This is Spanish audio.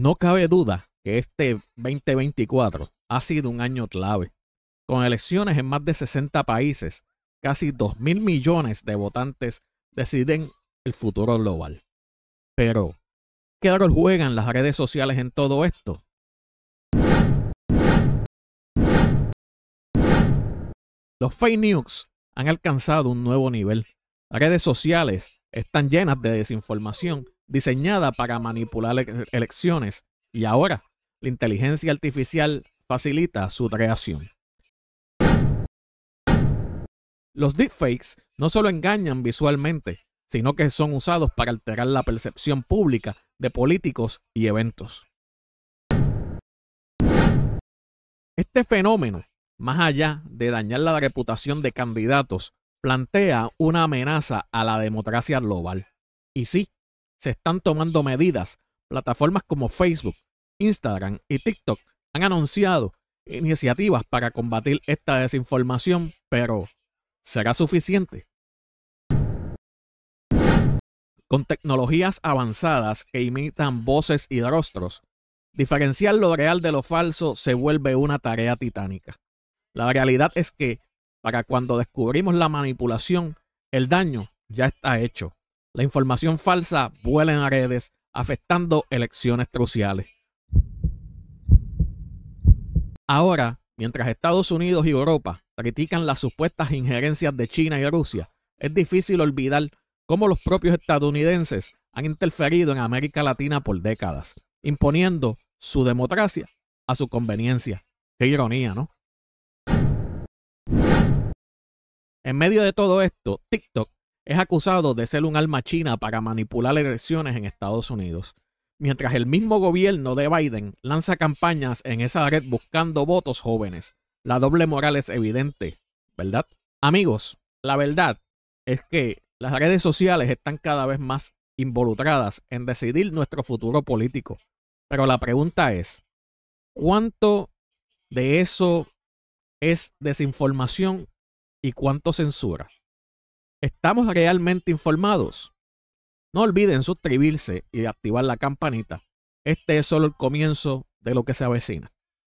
No cabe duda que este 2024 ha sido un año clave, con elecciones en más de 60 países, casi 2 mil millones de votantes deciden el futuro global. Pero, ¿qué rol juegan las redes sociales en todo esto? Los fake news han alcanzado un nuevo nivel. Las redes sociales están llenas de desinformación diseñada para manipular elecciones y ahora la inteligencia artificial facilita su creación. Los deepfakes no solo engañan visualmente, sino que son usados para alterar la percepción pública de políticos y eventos. Este fenómeno, más allá de dañar la reputación de candidatos, plantea una amenaza a la democracia global. Y sí, se están tomando medidas. Plataformas como Facebook, Instagram y TikTok han anunciado iniciativas para combatir esta desinformación, pero ¿será suficiente? Con tecnologías avanzadas que imitan voces y rostros, diferenciar lo real de lo falso se vuelve una tarea titánica. La realidad es que, para cuando descubrimos la manipulación, el daño ya está hecho. La información falsa vuela en redes, afectando elecciones cruciales. Ahora, mientras Estados Unidos y Europa critican las supuestas injerencias de China y Rusia, es difícil olvidar cómo los propios estadounidenses han interferido en América Latina por décadas, imponiendo su democracia a su conveniencia. Qué ironía, ¿no? En medio de todo esto, TikTok es acusado de ser un alma china para manipular elecciones en Estados Unidos. Mientras el mismo gobierno de Biden lanza campañas en esa red buscando votos jóvenes, la doble moral es evidente, ¿verdad? Amigos, la verdad es que las redes sociales están cada vez más involucradas en decidir nuestro futuro político. Pero la pregunta es, ¿cuánto de eso es desinformación y cuánto censura? ¿Estamos realmente informados? No olviden suscribirse y activar la campanita. Este es solo el comienzo de lo que se avecina.